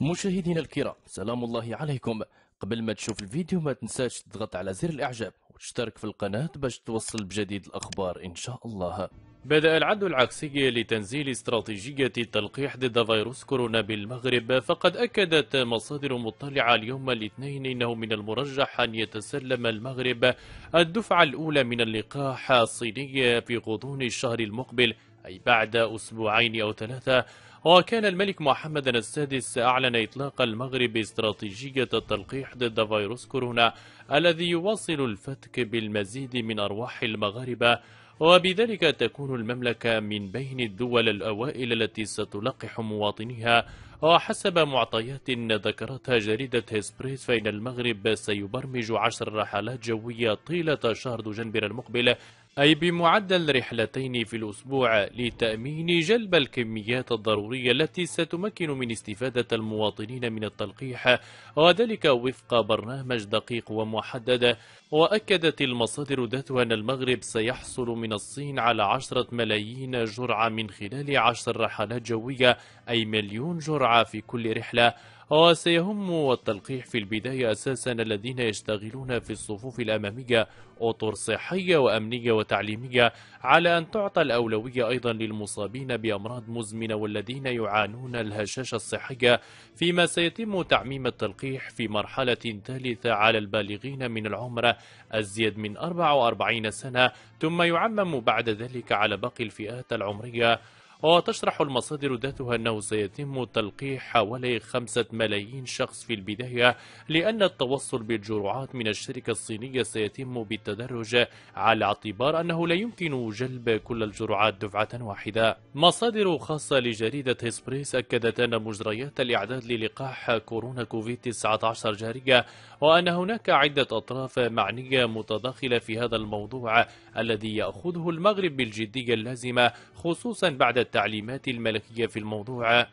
مشاهدينا الكرام سلام الله عليكم قبل ما تشوف الفيديو ما تنساش تضغط على زر الاعجاب وتشترك في القناة باش توصل بجديد الاخبار ان شاء الله بدأ العد العكسي لتنزيل استراتيجية التلقيح ضد فيروس كورونا بالمغرب فقد أكدت مصادر مطلعة اليوم الاثنين أنه من المرجح أن يتسلم المغرب الدفعة الأولى من اللقاح الصيني في غضون الشهر المقبل أي بعد أسبوعين أو ثلاثة وكان الملك محمد السادس أعلن إطلاق المغرب استراتيجية التلقيح ضد فيروس كورونا الذي يواصل الفتك بالمزيد من أرواح المغاربة وبذلك تكون المملكة من بين الدول الأوائل التي ستلقح مواطنيها وحسب معطيات ذكرتها جريدة هسبريس فإن المغرب سيبرمج عشر رحلات جوية طيلة شهر دجنبر المقبل أي بمعدل رحلتين في الأسبوع لتأمين جلب الكميات الضرورية التي ستمكن من استفادة المواطنين من التلقيح وذلك وفق برنامج دقيق ومحدد وأكدت المصادر ذاتها أن المغرب سيحصل من الصين على 10 ملايين جرعة من خلال 10 رحلات جوية أي مليون جرعة في كل رحلة وسيهم التلقيح في البداية أساسا الذين يشتغلون في الصفوف الأمامية أطر صحية وأمنية وتعليمية على أن تعطى الأولوية أيضا للمصابين بأمراض مزمنة والذين يعانون الهشاشة الصحية فيما سيتم تعميم التلقيح في مرحلة ثالثة على البالغين من العمر أزيد من 44 سنة ثم يعمم بعد ذلك على باقي الفئات العمرية وتشرح المصادر ذاتها أنه سيتم تلقيح حوالي خمسة ملايين شخص في البداية لأن التوصل بالجرعات من الشركة الصينية سيتم بالتدرج على اعتبار أنه لا يمكن جلب كل الجرعات دفعة واحدة مصادر خاصة لجريدة إسبريس أكدت أن مجريات الإعداد للقاح كورونا كوفيد 19 جارية وأن هناك عدة أطراف معنية متداخلة في هذا الموضوع الذي يأخذه المغرب بالجدية اللازمة خصوصا بعد التعليمات الملكية في الموضوع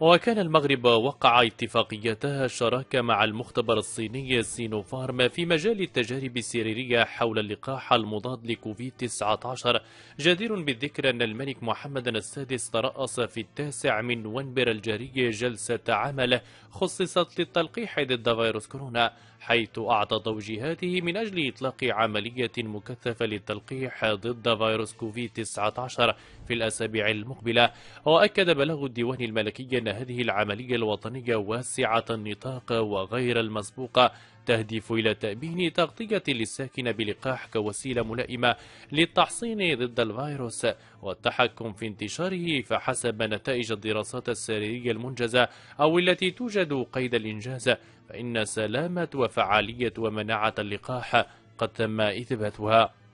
وكان المغرب وقع اتفاقيتها الشراكة مع المختبر الصيني سينوفارم في مجال التجارب السريرية حول اللقاح المضاد لكوفيد 19 جدير بالذكر أن الملك محمد السادس ترأس في التاسع من نوفمبر الجاري جلسة عمل خصصت للتلقيح ضد فيروس كورونا حيث أعطى توجيهاته من أجل إطلاق عملية مكثفة للتلقيح ضد فيروس كوفيد 19 في الأسابيع المقبلة وأكد بلاغ الديوان الملكي فإن هذه العملية الوطنية واسعة النطاق وغير المسبوقة تهدف إلى تأمين تغطية للساكن بلقاح كوسيلة ملائمة للتحصين ضد الفيروس والتحكم في انتشاره فحسب نتائج الدراسات السريرية المنجزة أو التي توجد قيد الإنجاز فإن سلامة وفعالية ومناعة اللقاح قد تم إثباتها